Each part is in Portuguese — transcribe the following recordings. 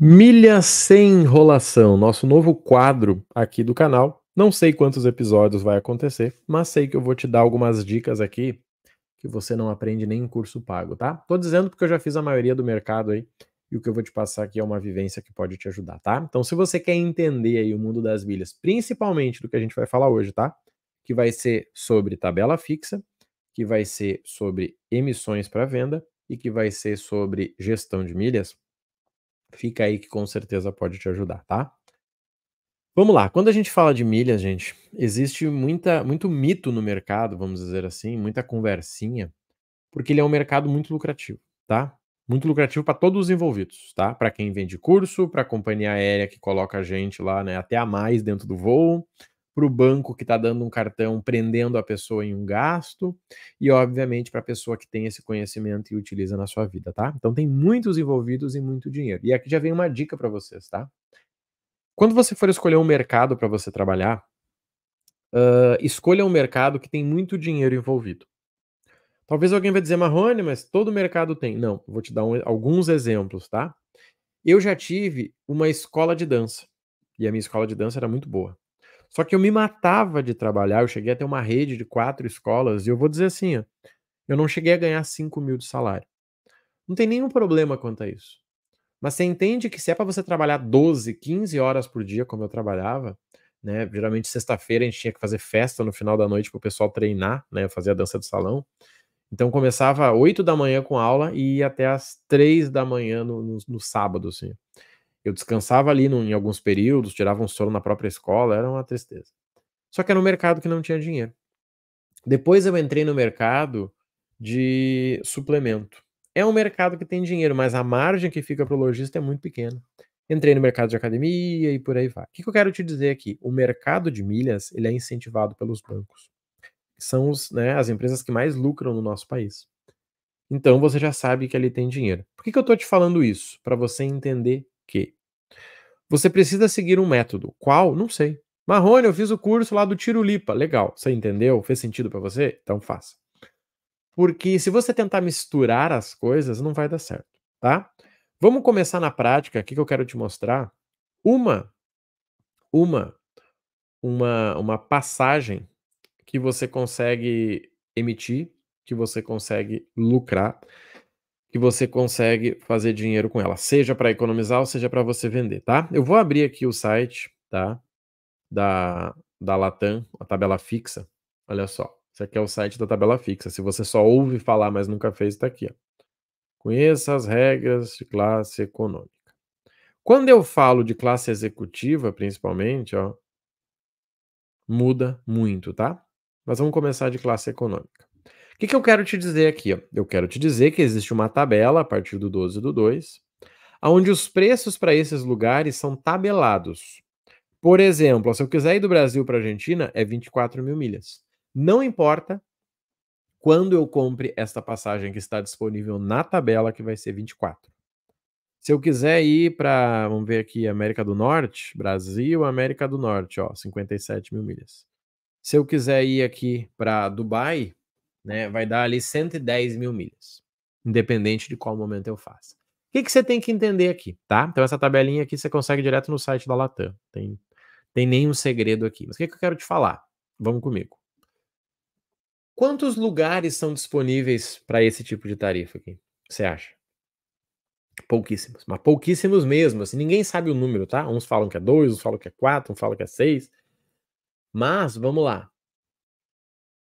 Milha sem enrolação, nosso novo quadro aqui do canal. Não sei quantos episódios vai acontecer, mas sei que eu vou te dar algumas dicas aqui que você não aprende nem em curso pago, tá? Tô dizendo porque eu já fiz a maioria do mercado aí e o que eu vou te passar aqui é uma vivência que pode te ajudar, tá? Então, se você quer entender aí o mundo das milhas, principalmente do que a gente vai falar hoje, tá? Que vai ser sobre tabela fixa, que vai ser sobre emissões para venda e que vai ser sobre gestão de milhas, Fica aí que com certeza pode te ajudar, tá? Vamos lá, quando a gente fala de milhas, gente, existe muita, muito mito no mercado, vamos dizer assim, muita conversinha, porque ele é um mercado muito lucrativo, tá? Muito lucrativo para todos os envolvidos, tá? Para quem vende curso, para a companhia aérea que coloca a gente lá, né, até a mais dentro do voo, para o banco que está dando um cartão, prendendo a pessoa em um gasto, e obviamente para a pessoa que tem esse conhecimento e utiliza na sua vida, tá? Então tem muitos envolvidos e muito dinheiro. E aqui já vem uma dica para vocês, tá? Quando você for escolher um mercado para você trabalhar, uh, escolha um mercado que tem muito dinheiro envolvido. Talvez alguém vai dizer, Marrone, mas todo mercado tem. Não, vou te dar um, alguns exemplos, tá? Eu já tive uma escola de dança. E a minha escola de dança era muito boa. Só que eu me matava de trabalhar, eu cheguei a ter uma rede de quatro escolas, e eu vou dizer assim, ó, eu não cheguei a ganhar 5 mil de salário. Não tem nenhum problema quanto a isso. Mas você entende que se é para você trabalhar 12, 15 horas por dia, como eu trabalhava, né? Geralmente sexta-feira a gente tinha que fazer festa no final da noite para o pessoal treinar, né? Fazer a dança do salão. Então começava 8 da manhã com aula e ia até as 3 da manhã no, no, no sábado, assim. Eu descansava ali em alguns períodos, tirava um sono na própria escola, era uma tristeza. Só que era um mercado que não tinha dinheiro. Depois eu entrei no mercado de suplemento. É um mercado que tem dinheiro, mas a margem que fica para o lojista é muito pequena. Entrei no mercado de academia e por aí vai. O que, que eu quero te dizer aqui? O mercado de milhas ele é incentivado pelos bancos. São os, né, as empresas que mais lucram no nosso país. Então você já sabe que ali tem dinheiro. Por que, que eu estou te falando isso? Para você entender que você precisa seguir um método. Qual? Não sei. Marrone, eu fiz o curso lá do Tiro Lipa. Legal. Você entendeu? Fez sentido para você? Então faça. Porque se você tentar misturar as coisas, não vai dar certo, tá? Vamos começar na prática aqui que eu quero te mostrar uma uma uma uma passagem que você consegue emitir, que você consegue lucrar que você consegue fazer dinheiro com ela, seja para economizar ou seja para você vender, tá? Eu vou abrir aqui o site, tá? Da, da Latam, a tabela fixa. Olha só, esse aqui é o site da tabela fixa. Se você só ouve falar, mas nunca fez, está aqui. Ó. Conheça as regras de classe econômica. Quando eu falo de classe executiva, principalmente, ó, muda muito, tá? Mas vamos começar de classe econômica que, que eu quero te dizer aqui? Eu quero te dizer que existe uma tabela a partir do 12 do 2, onde os preços para esses lugares são tabelados. Por exemplo, se eu quiser ir do Brasil para a Argentina, é 24 mil milhas. Não importa quando eu compre esta passagem que está disponível na tabela, que vai ser 24. Se eu quiser ir para, vamos ver aqui, América do Norte, Brasil, América do Norte, ó, 57 mil milhas. Se eu quiser ir aqui para Dubai, né? Vai dar ali 110 mil milhas, independente de qual momento eu faça. O que, que você tem que entender aqui, tá? Então, essa tabelinha aqui você consegue direto no site da Latam. Tem, tem nenhum segredo aqui. Mas o que, que eu quero te falar? Vamos comigo. Quantos lugares são disponíveis para esse tipo de tarifa aqui? Você acha? Pouquíssimos, mas pouquíssimos mesmo. Assim, ninguém sabe o número, tá? Uns falam que é dois, uns falam que é quatro, uns falam que é seis. Mas vamos lá.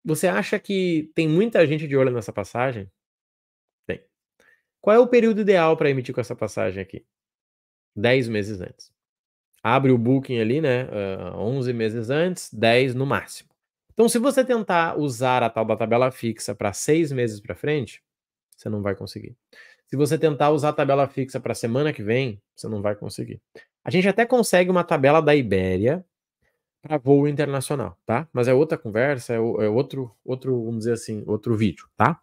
Você acha que tem muita gente de olho nessa passagem? Tem. Qual é o período ideal para emitir com essa passagem aqui? 10 meses antes. Abre o booking ali, né? Uh, 11 meses antes, 10 no máximo. Então, se você tentar usar a tal da tabela fixa para seis meses para frente, você não vai conseguir. Se você tentar usar a tabela fixa para semana que vem, você não vai conseguir. A gente até consegue uma tabela da Ibéria para voo internacional, tá? Mas é outra conversa, é, é, outro, outro, vamos dizer assim, outro vídeo, tá?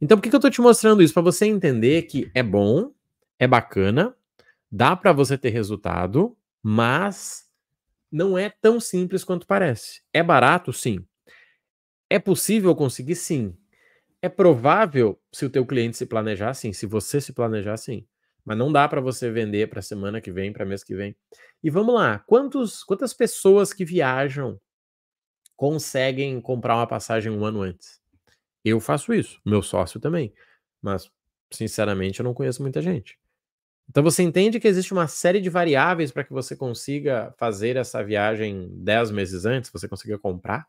Então, por que, que eu tô te mostrando isso? Para você entender que é bom, é bacana, dá para você ter resultado, mas não é tão simples quanto parece. É barato, sim. É possível conseguir, sim. É provável se o teu cliente se planejar, sim. Se você se planejar, sim mas não dá para você vender para semana que vem, para mês que vem. E vamos lá, quantos, quantas pessoas que viajam conseguem comprar uma passagem um ano antes? Eu faço isso, meu sócio também, mas sinceramente eu não conheço muita gente. Então você entende que existe uma série de variáveis para que você consiga fazer essa viagem dez meses antes, você consiga comprar?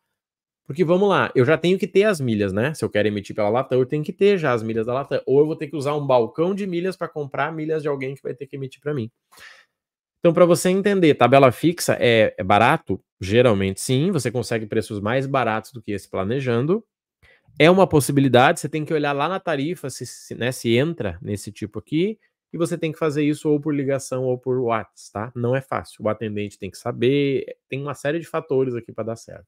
Porque vamos lá, eu já tenho que ter as milhas, né? Se eu quero emitir pela Latam, eu tenho que ter já as milhas da Latam. Ou eu vou ter que usar um balcão de milhas para comprar milhas de alguém que vai ter que emitir para mim. Então, para você entender, tabela fixa é, é barato? Geralmente sim, você consegue preços mais baratos do que esse planejando. É uma possibilidade, você tem que olhar lá na tarifa se, se, né, se entra nesse tipo aqui. E você tem que fazer isso ou por ligação ou por WhatsApp, tá? Não é fácil. O atendente tem que saber, tem uma série de fatores aqui para dar certo.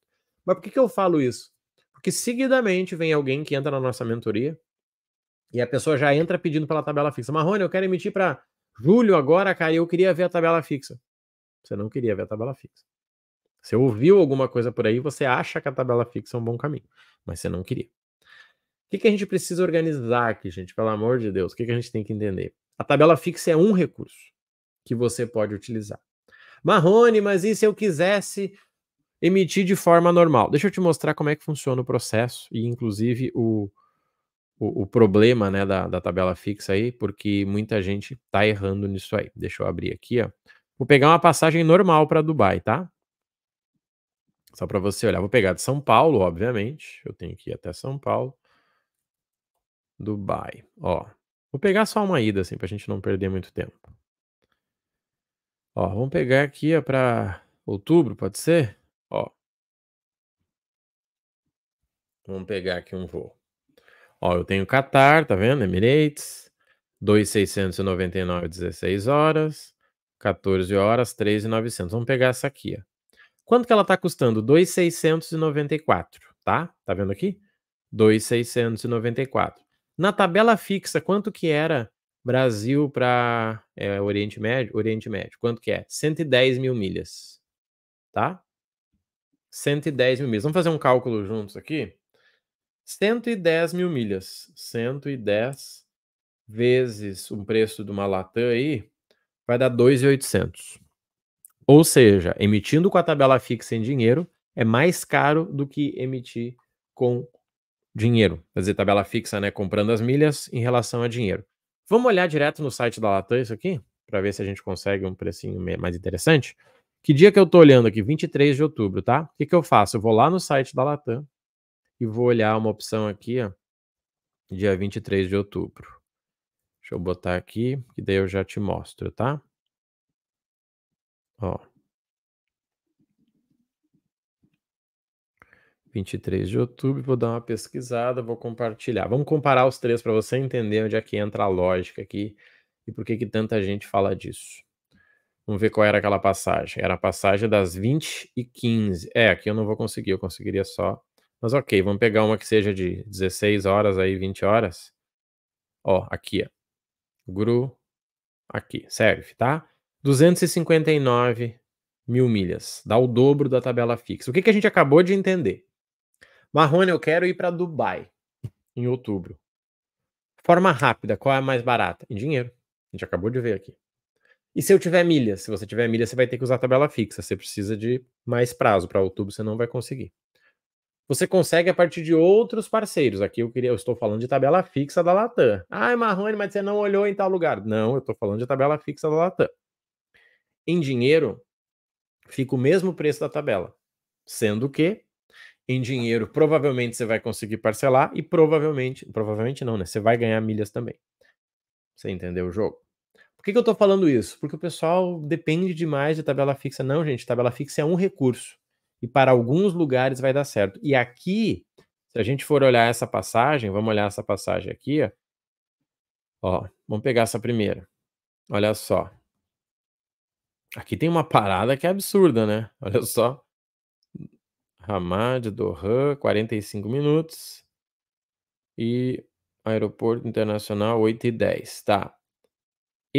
Mas por que, que eu falo isso? Porque seguidamente vem alguém que entra na nossa mentoria e a pessoa já entra pedindo pela tabela fixa. Marrone, eu quero emitir para julho agora, cara, eu queria ver a tabela fixa. Você não queria ver a tabela fixa. Você ouviu alguma coisa por aí, você acha que a tabela fixa é um bom caminho, mas você não queria. O que, que a gente precisa organizar aqui, gente? Pelo amor de Deus, o que, que a gente tem que entender? A tabela fixa é um recurso que você pode utilizar. Marrone, mas e se eu quisesse emitir de forma normal. Deixa eu te mostrar como é que funciona o processo e, inclusive, o, o, o problema né, da, da tabela fixa aí, porque muita gente está errando nisso aí. Deixa eu abrir aqui, ó. Vou pegar uma passagem normal para Dubai, tá? Só para você olhar. Vou pegar de São Paulo, obviamente. Eu tenho que ir até São Paulo. Dubai, ó. Vou pegar só uma ida, assim, para a gente não perder muito tempo. Ó, vamos pegar aqui, para outubro, pode ser? Ó. Vamos pegar aqui um voo. Ó, eu tenho Qatar, tá vendo? Emirates, 2,699, 16 horas, 14 horas, 3,900. Vamos pegar essa aqui, ó. Quanto que ela tá custando? 2,694, tá? Tá vendo aqui? 2,694. Na tabela fixa, quanto que era Brasil para é, eh, Oriente Médio? Oriente Médio, quanto que é? 110 mil milhas, tá? 110 mil milhas. Vamos fazer um cálculo juntos aqui. 110 mil milhas. 110 vezes o preço de uma Latam aí vai dar 2,800. Ou seja, emitindo com a tabela fixa em dinheiro é mais caro do que emitir com dinheiro. Quer dizer, tabela fixa, né? Comprando as milhas em relação a dinheiro. Vamos olhar direto no site da Latam isso aqui? Para ver se a gente consegue um precinho mais interessante. Que dia que eu estou olhando aqui? 23 de outubro, tá? O que, que eu faço? Eu vou lá no site da Latam e vou olhar uma opção aqui, ó, dia 23 de outubro. Deixa eu botar aqui, que daí eu já te mostro, tá? Ó. 23 de outubro, vou dar uma pesquisada, vou compartilhar. Vamos comparar os três para você entender onde é que entra a lógica aqui e por que, que tanta gente fala disso. Vamos ver qual era aquela passagem. Era a passagem das 20 e 15. É, aqui eu não vou conseguir, eu conseguiria só. Mas ok, vamos pegar uma que seja de 16 horas aí, 20 horas. Ó, aqui, ó. Gru, aqui, serve, tá? 259 mil milhas. Dá o dobro da tabela fixa. O que, que a gente acabou de entender? Marrone, eu quero ir para Dubai em outubro. Forma rápida, qual é a mais barata? Em dinheiro. A gente acabou de ver aqui. E se eu tiver milha? Se você tiver milha, você vai ter que usar a tabela fixa. Você precisa de mais prazo. Para outubro você não vai conseguir. Você consegue a partir de outros parceiros. Aqui eu queria, eu estou falando de tabela fixa da Latam. Ah, Marrone, mas você não olhou em tal lugar. Não, eu estou falando de tabela fixa da Latam. Em dinheiro, fica o mesmo preço da tabela. Sendo que em dinheiro, provavelmente você vai conseguir parcelar e provavelmente, provavelmente não, né? Você vai ganhar milhas também. Você entendeu o jogo? que, que eu estou falando isso? Porque o pessoal depende demais de tabela fixa. Não, gente, tabela fixa é um recurso. E para alguns lugares vai dar certo. E aqui, se a gente for olhar essa passagem, vamos olhar essa passagem aqui, ó. ó vamos pegar essa primeira. Olha só. Aqui tem uma parada que é absurda, né? Olha só. Hamad, Dohan, 45 minutos. E aeroporto internacional, 8 e 10. Tá.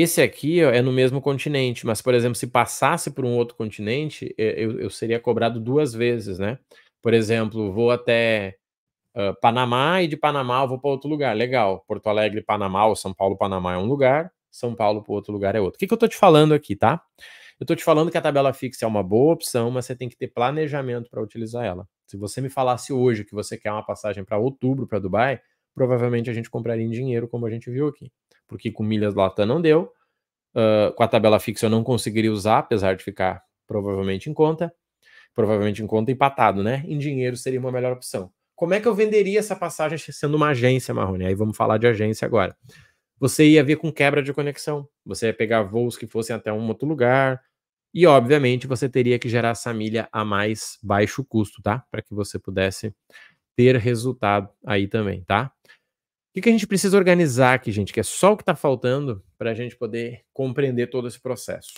Esse aqui ó, é no mesmo continente, mas, por exemplo, se passasse por um outro continente, eu, eu seria cobrado duas vezes, né? Por exemplo, vou até uh, Panamá e de Panamá eu vou para outro lugar. Legal. Porto Alegre, Panamá ou São Paulo, Panamá é um lugar, São Paulo para outro lugar é outro. O que, que eu estou te falando aqui, tá? Eu estou te falando que a tabela fixa é uma boa opção, mas você tem que ter planejamento para utilizar ela. Se você me falasse hoje que você quer uma passagem para outubro para Dubai, provavelmente a gente compraria em dinheiro, como a gente viu aqui porque com milhas latam não deu. Uh, com a tabela fixa eu não conseguiria usar, apesar de ficar provavelmente em conta. Provavelmente em conta empatado, né? Em dinheiro seria uma melhor opção. Como é que eu venderia essa passagem sendo uma agência, Marrone? Aí vamos falar de agência agora. Você ia vir com quebra de conexão. Você ia pegar voos que fossem até um outro lugar. E, obviamente, você teria que gerar essa milha a mais baixo custo, tá? Para que você pudesse ter resultado aí também, tá? que, que a gente precisa organizar aqui, gente? Que é só o que está faltando para a gente poder compreender todo esse processo.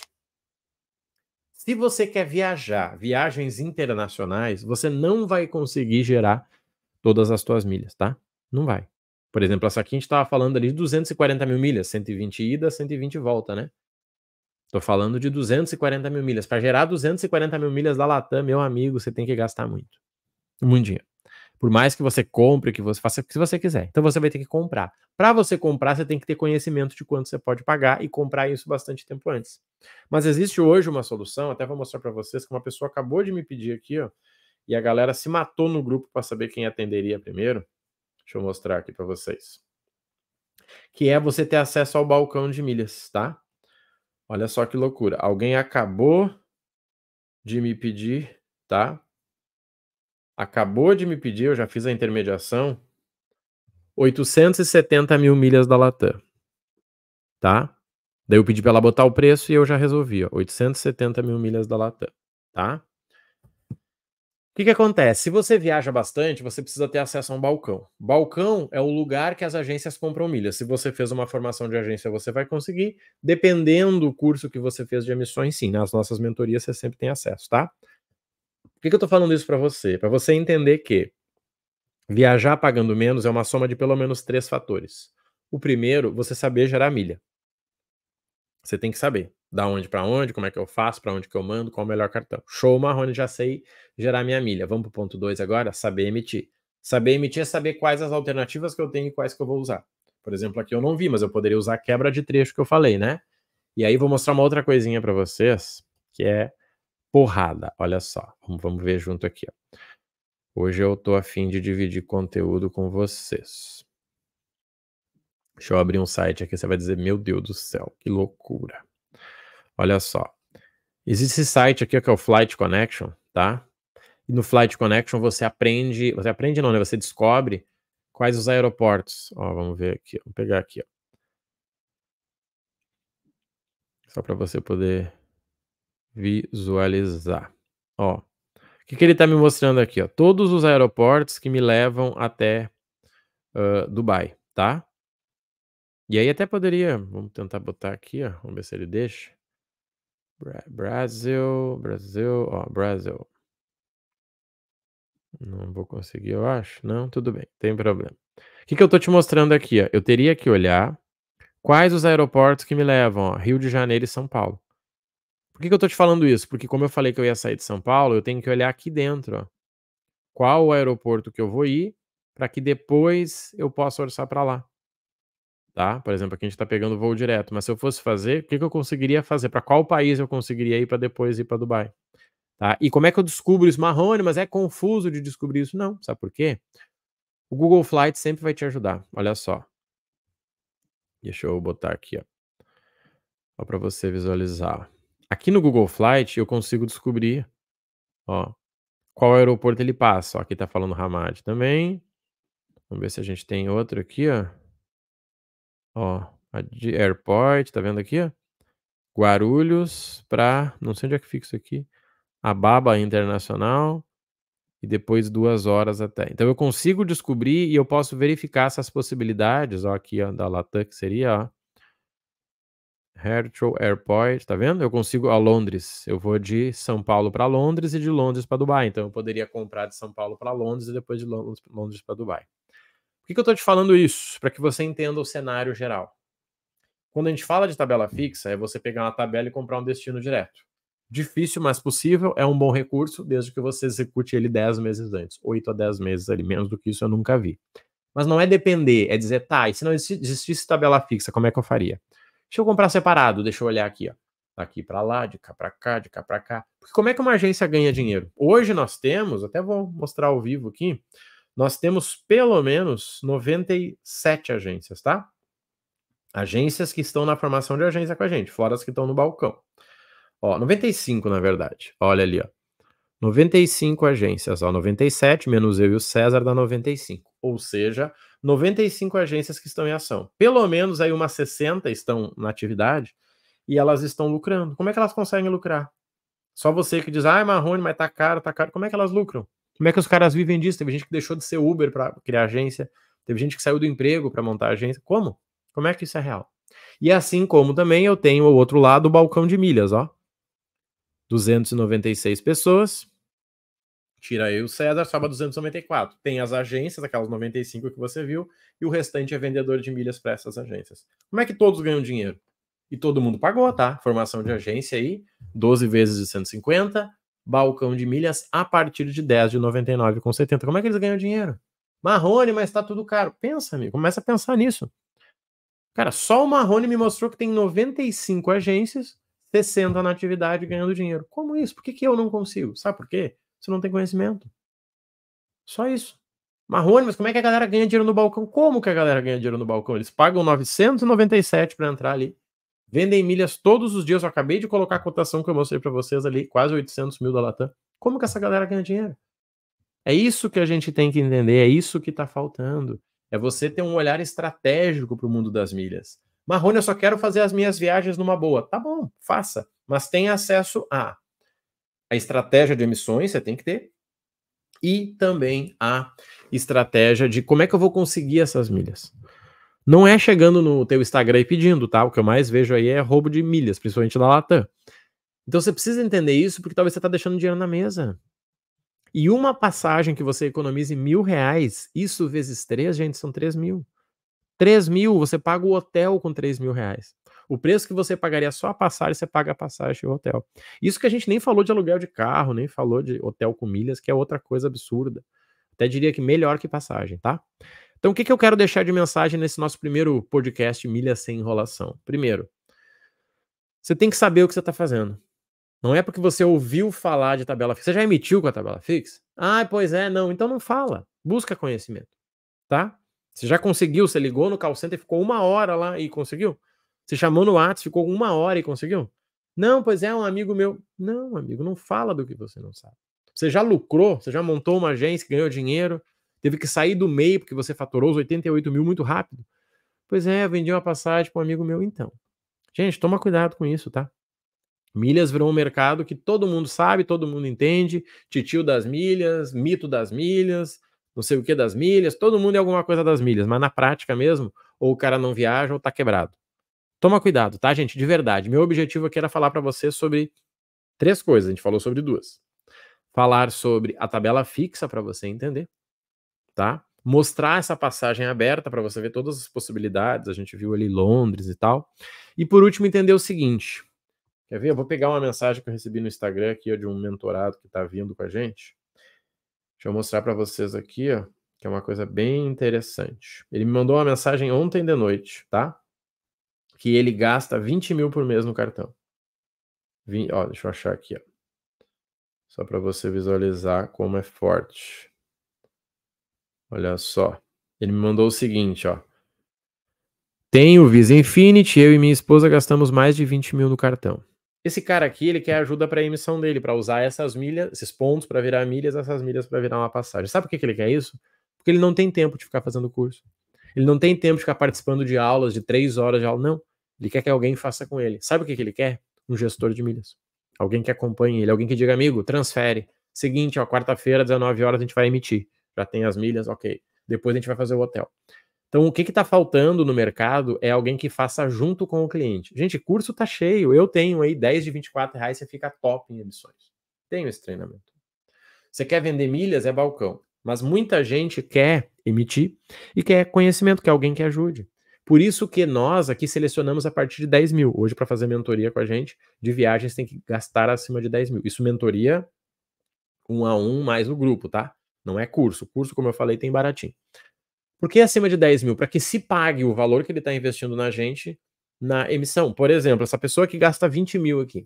Se você quer viajar, viagens internacionais, você não vai conseguir gerar todas as suas milhas, tá? Não vai. Por exemplo, essa aqui a gente estava falando ali de 240 mil milhas, 120 ida, 120 volta, né? Estou falando de 240 mil milhas. Para gerar 240 mil milhas da Latam, meu amigo, você tem que gastar muito. Muito dinheiro. Por mais que você compre, que você faça o que você quiser. Então você vai ter que comprar. Para você comprar, você tem que ter conhecimento de quanto você pode pagar e comprar isso bastante tempo antes. Mas existe hoje uma solução, até vou mostrar para vocês que uma pessoa acabou de me pedir aqui, ó, e a galera se matou no grupo para saber quem atenderia primeiro. Deixa eu mostrar aqui para vocês. Que é você ter acesso ao balcão de milhas, tá? Olha só que loucura. Alguém acabou de me pedir, tá? acabou de me pedir, eu já fiz a intermediação, 870 mil milhas da Latam. Tá? Daí eu pedi para ela botar o preço e eu já resolvi, ó, 870 mil milhas da Latam. Tá? O que, que acontece? Se você viaja bastante, você precisa ter acesso a um balcão. Balcão é o lugar que as agências compram milhas. Se você fez uma formação de agência, você vai conseguir, dependendo do curso que você fez de emissões, sim. Nas nossas mentorias você sempre tem acesso, tá? Por que, que eu estou falando isso para você? Para você entender que viajar pagando menos é uma soma de pelo menos três fatores. O primeiro, você saber gerar milha. Você tem que saber da onde para onde, como é que eu faço, para onde que eu mando, qual é o melhor cartão. Show, Marrone, já sei gerar minha milha. Vamos para o ponto 2 agora, saber emitir. Saber emitir é saber quais as alternativas que eu tenho e quais que eu vou usar. Por exemplo, aqui eu não vi, mas eu poderia usar a quebra de trecho que eu falei, né? E aí vou mostrar uma outra coisinha para vocês, que é porrada. Olha só, vamos ver junto aqui. Ó. Hoje eu tô afim de dividir conteúdo com vocês. Deixa eu abrir um site aqui, você vai dizer, meu Deus do céu, que loucura. Olha só. Existe esse site aqui que é o Flight Connection, tá? E no Flight Connection você aprende, você aprende não, né? Você descobre quais os aeroportos. Ó, vamos ver aqui, vamos pegar aqui, ó. Só para você poder Visualizar. Ó, o que, que ele está me mostrando aqui? Ó? Todos os aeroportos que me levam até uh, Dubai, tá? E aí até poderia, vamos tentar botar aqui, ó, vamos ver se ele deixa. Brasil, Brasil, ó, Brasil. Não vou conseguir, eu acho. Não, tudo bem, tem problema. O que, que eu estou te mostrando aqui? Ó? Eu teria que olhar quais os aeroportos que me levam, ó, Rio de Janeiro e São Paulo. Por que, que eu tô te falando isso? Porque como eu falei que eu ia sair de São Paulo, eu tenho que olhar aqui dentro, ó. Qual o aeroporto que eu vou ir para que depois eu possa orçar para lá. Tá? Por exemplo, aqui a gente está pegando voo direto, mas se eu fosse fazer, o que, que eu conseguiria fazer? Para qual país eu conseguiria ir para depois ir para Dubai? Tá? E como é que eu descubro isso? Marrone, mas é confuso de descobrir isso. Não, sabe por quê? O Google Flight sempre vai te ajudar. Olha só. Deixa eu botar aqui, ó, só para você visualizar. Aqui no Google Flight eu consigo descobrir ó, qual aeroporto ele passa. Ó, aqui está falando Hamad também. Vamos ver se a gente tem outro aqui. Ó, ó Airport, tá vendo aqui? Ó? Guarulhos para, não sei onde é que fica isso aqui, Ababa Internacional e depois duas horas até. Então eu consigo descobrir e eu posso verificar essas possibilidades. Ó, aqui ó, da Latam que seria, ó, Heathrow Airport, tá vendo? Eu consigo a Londres. Eu vou de São Paulo para Londres e de Londres para Dubai. Então eu poderia comprar de São Paulo para Londres e depois de Londres para Dubai. Por que, que eu estou te falando isso? Para que você entenda o cenário geral. Quando a gente fala de tabela fixa, é você pegar uma tabela e comprar um destino direto. Difícil, mas possível, é um bom recurso, desde que você execute ele 10 meses antes. 8 a 10 meses ali, menos do que isso eu nunca vi. Mas não é depender, é dizer, tá, e se não existisse tabela fixa, como é que eu faria? Deixa eu comprar separado, deixa eu olhar aqui, ó. Daqui para lá, de cá para cá, de cá para cá. Porque como é que uma agência ganha dinheiro? Hoje nós temos, até vou mostrar ao vivo aqui, nós temos pelo menos 97 agências, tá? Agências que estão na formação de agência com a gente, fora as que estão no balcão. Ó, 95 na verdade. Olha ali, ó. 95 agências, ó, 97 menos eu e o César dá 95, ou seja, 95 agências que estão em ação. Pelo menos aí umas 60 estão na atividade e elas estão lucrando. Como é que elas conseguem lucrar? Só você que diz, ah, é Marrone, mas tá caro, tá caro. Como é que elas lucram? Como é que os caras vivem disso? Teve gente que deixou de ser Uber para criar agência, teve gente que saiu do emprego para montar agência. Como? Como é que isso é real? E assim como também eu tenho o outro lado, o balcão de milhas, ó. 296 pessoas, Tira aí o César, sobra 294. Tem as agências, aquelas 95 que você viu, e o restante é vendedor de milhas para essas agências. Como é que todos ganham dinheiro? E todo mundo pagou, tá? Formação de agência aí, 12 vezes de 150, balcão de milhas a partir de 10 de 99 com 70. Como é que eles ganham dinheiro? Marrone, mas tá tudo caro. Pensa, amigo, começa a pensar nisso. Cara, só o Marrone me mostrou que tem 95 agências, 60 na atividade ganhando dinheiro. Como isso? Por que, que eu não consigo? Sabe por quê? Você não tem conhecimento. Só isso. Marrone, mas como é que a galera ganha dinheiro no balcão? Como que a galera ganha dinheiro no balcão? Eles pagam 997 para entrar ali. Vendem milhas todos os dias. Eu acabei de colocar a cotação que eu mostrei para vocês ali, quase 800 mil da Latam. Como que essa galera ganha dinheiro? É isso que a gente tem que entender, é isso que está faltando. É você ter um olhar estratégico para o mundo das milhas. Marrone, eu só quero fazer as minhas viagens numa boa. Tá bom, faça. Mas tenha acesso a a estratégia de emissões, você tem que ter, e também a estratégia de como é que eu vou conseguir essas milhas. Não é chegando no teu Instagram e pedindo, tá? O que eu mais vejo aí é roubo de milhas, principalmente na Latam. Então você precisa entender isso porque talvez você está deixando dinheiro na mesa. E uma passagem que você economize mil reais, isso vezes três, gente, são três mil. Três mil, você paga o hotel com três mil reais. O preço que você pagaria só a passagem, você paga a passagem e o hotel. Isso que a gente nem falou de aluguel de carro, nem falou de hotel com milhas, que é outra coisa absurda. Até diria que melhor que passagem, tá? Então, o que, que eu quero deixar de mensagem nesse nosso primeiro podcast Milhas Sem Enrolação? Primeiro, você tem que saber o que você está fazendo. Não é porque você ouviu falar de tabela fixa. Você já emitiu com a tabela fixa? Ah, pois é, não. Então não fala. Busca conhecimento, tá? Você já conseguiu, você ligou no call center, ficou uma hora lá e conseguiu? Você chamou no WhatsApp, ficou uma hora e conseguiu? Não, pois é, um amigo meu. Não, amigo, não fala do que você não sabe. Você já lucrou, você já montou uma agência, ganhou dinheiro, teve que sair do meio porque você faturou os 88 mil muito rápido. Pois é, vendi uma passagem para um amigo meu, então. Gente, toma cuidado com isso, tá? Milhas virou um mercado que todo mundo sabe, todo mundo entende. Titio das milhas, mito das milhas, não sei o que das milhas, todo mundo é alguma coisa das milhas, mas na prática mesmo, ou o cara não viaja ou tá quebrado. Toma cuidado, tá, gente? De verdade. Meu objetivo aqui era falar para você sobre três coisas, a gente falou sobre duas. Falar sobre a tabela fixa para você entender, tá? Mostrar essa passagem aberta para você ver todas as possibilidades, a gente viu ali Londres e tal. E por último, entender o seguinte. Quer ver? Eu vou pegar uma mensagem que eu recebi no Instagram aqui de um mentorado que está vindo com a gente. Deixa eu mostrar para vocês aqui, ó, que é uma coisa bem interessante. Ele me mandou uma mensagem ontem de noite, tá? que ele gasta 20 mil por mês no cartão. ó, deixa eu achar aqui, ó. Só para você visualizar como é forte. Olha só. Ele me mandou o seguinte, ó. Tenho Visa Infinity, eu e minha esposa gastamos mais de 20 mil no cartão. Esse cara aqui, ele quer ajuda para a emissão dele, para usar essas milhas, esses pontos para virar milhas, essas milhas para virar uma passagem. Sabe por que, que ele quer isso? Porque ele não tem tempo de ficar fazendo curso. Ele não tem tempo de ficar participando de aulas de três horas de aula, não. Ele quer que alguém faça com ele. Sabe o que, que ele quer? Um gestor de milhas. Alguém que acompanhe ele, alguém que diga, amigo, transfere. Seguinte, ó, quarta-feira, 19 horas, a gente vai emitir. Já tem as milhas, ok. Depois a gente vai fazer o hotel. Então, o que está faltando no mercado é alguém que faça junto com o cliente. Gente, curso tá cheio. Eu tenho aí 10 de 24 reais, você fica top em emissões. Tenho esse treinamento. Você quer vender milhas? É balcão. Mas muita gente quer emitir e quer conhecimento, quer alguém que ajude. Por isso que nós aqui selecionamos a partir de 10 mil. Hoje, para fazer mentoria com a gente, de viagens tem que gastar acima de 10 mil. Isso mentoria um a um mais o grupo, tá? Não é curso. Curso, como eu falei, tem baratinho. Por que acima de 10 mil? Para que se pague o valor que ele está investindo na gente na emissão. Por exemplo, essa pessoa que gasta 20 mil aqui.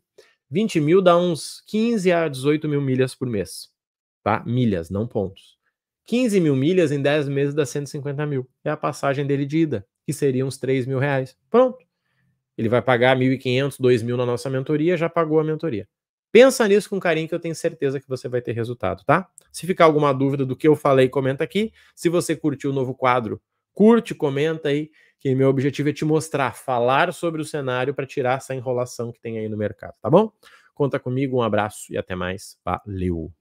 20 mil dá uns 15 a 18 mil milhas por mês. Tá? Milhas, não pontos. 15 mil milhas em 10 meses dá 150 mil. É a passagem dele de ida que seriam uns 3 mil reais. Pronto. Ele vai pagar 1.500, 2.000 na nossa mentoria, já pagou a mentoria. Pensa nisso com carinho que eu tenho certeza que você vai ter resultado, tá? Se ficar alguma dúvida do que eu falei, comenta aqui. Se você curtiu o novo quadro, curte, comenta aí, que meu objetivo é te mostrar, falar sobre o cenário para tirar essa enrolação que tem aí no mercado, tá bom? Conta comigo, um abraço e até mais. Valeu!